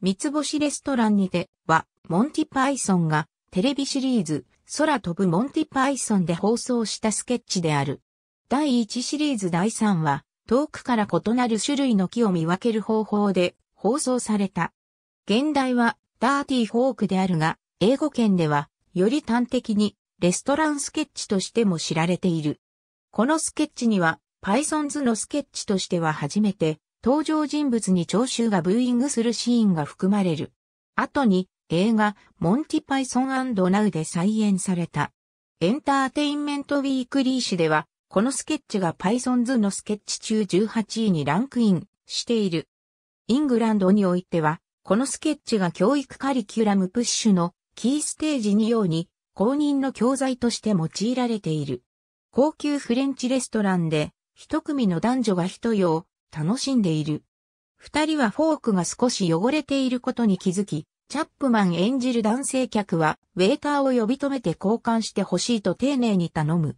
三つ星レストランにては、モンティパイソンがテレビシリーズ、空飛ぶモンティパイソンで放送したスケッチである。第1シリーズ第3話、遠くから異なる種類の木を見分ける方法で放送された。現代はダーティーフォークであるが、英語圏ではより端的にレストランスケッチとしても知られている。このスケッチには、パイソンズのスケッチとしては初めて登場人物に聴衆がブーイングするシーンが含まれる。後に映画モンティパイソンナウで再演された。エンターテインメントウィークリー誌では、このスケッチがパイソンズのスケッチ中18位にランクインしている。イングランドにおいては、このスケッチが教育カリキュラムプッシュのキーステージ2ように公認の教材として用いられている。高級フレンチレストランで一組の男女が一用。楽しんでいる。二人はフォークが少し汚れていることに気づき、チャップマン演じる男性客は、ウェイターを呼び止めて交換してほしいと丁寧に頼む。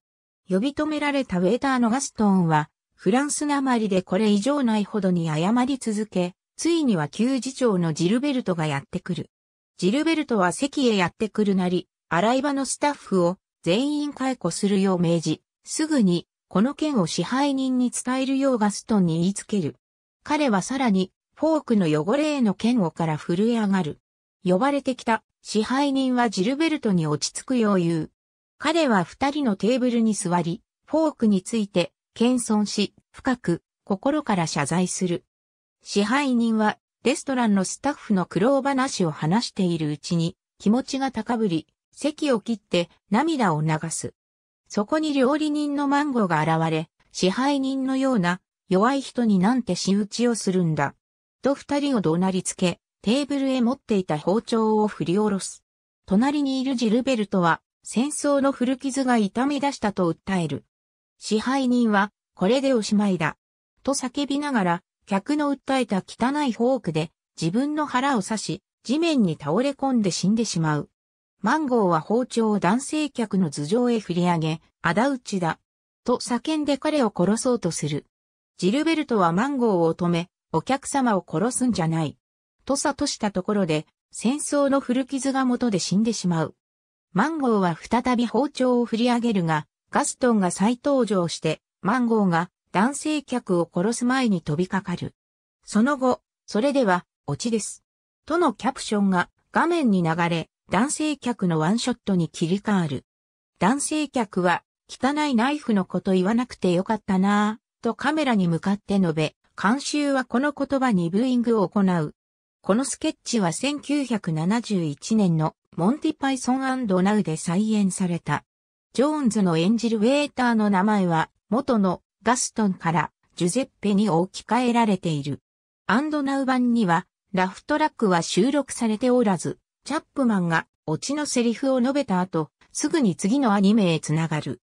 呼び止められたウェイターのガストンは、フランスなまりでこれ以上ないほどに謝り続け、ついには旧次長のジルベルトがやってくる。ジルベルトは席へやってくるなり、洗い場のスタッフを全員解雇するよう命じ、すぐにこの件を支配人に伝えるようガストンに言いつける。彼はさらに、フォークの汚れへの嫌悪から震え上がる。呼ばれてきた支配人はジルベルトに落ち着くよう言う。彼は二人のテーブルに座り、フォークについて謙遜し、深く心から謝罪する。支配人はレストランのスタッフの苦労話を話しているうちに気持ちが高ぶり、席を切って涙を流す。そこに料理人のマンゴーが現れ、支配人のような弱い人になんて仕打ちをするんだ。と二人を怒鳴りつけ、テーブルへ持っていた包丁を振り下ろす。隣にいるジルベルトは、戦争の古傷が痛み出したと訴える。支配人は、これでおしまいだ。と叫びながら、客の訴えた汚いフォークで、自分の腹を刺し、地面に倒れ込んで死んでしまう。マンゴーは包丁を男性客の頭上へ振り上げ、あだ討ちだ。と叫んで彼を殺そうとする。ジルベルトはマンゴーを止め、お客様を殺すんじゃない。と悟したところで、戦争の古傷が元で死んでしまう。マンゴーは再び包丁を振り上げるが、ガストンが再登場して、マンゴーが男性客を殺す前に飛びかかる。その後、それでは、オチです。とのキャプションが画面に流れ、男性客のワンショットに切り替わる。男性客は、汚いナイフのこと言わなくてよかったなぁ、とカメラに向かって述べ、監修はこの言葉にブーイングを行う。このスケッチは1971年のモンティパイソンナウで再演された。ジョーンズの演じるウェーターの名前は元のガストンからジュゼッペに置き換えられている。アンドナウ版にはラフトラックは収録されておらず、チャップマンがオチのセリフを述べた後、すぐに次のアニメへつながる。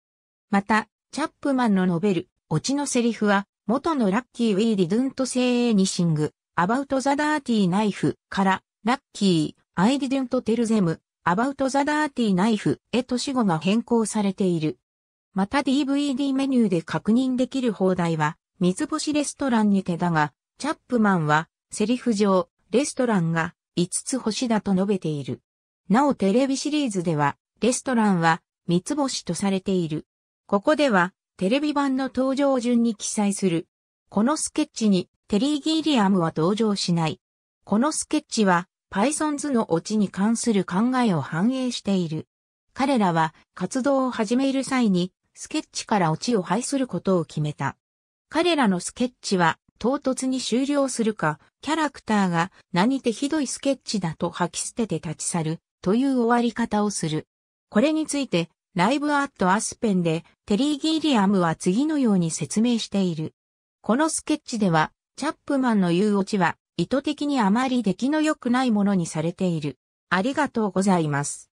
また、チャップマンのノベル、オチのセリフは、元のラッキーウィーディドゥントセイーニシング、アバウトザダーティーナイフから、ラッキー、アイディドゥントテルゼム、アバウトザダーティーナイフへと死後が変更されている。また DVD メニューで確認できる放題は、三つ星レストランにてだが、チャップマンは、セリフ上、レストランが、5つ星だと述べている。なおテレビシリーズでは、レストランは三つ星とされている。ここでは、テレビ版の登場順に記載する。このスケッチに、テリー・ギリアムは登場しない。このスケッチは、パイソンズのオチに関する考えを反映している。彼らは活動を始める際に、スケッチからオチを排することを決めた。彼らのスケッチは唐突に終了するか、キャラクターが何てひどいスケッチだと吐き捨てて立ち去るという終わり方をする。これについて、ライブアットアスペンでテリー・ギリアムは次のように説明している。このスケッチでは、チャップマンの言うオチは意図的にあまり出来の良くないものにされている。ありがとうございます。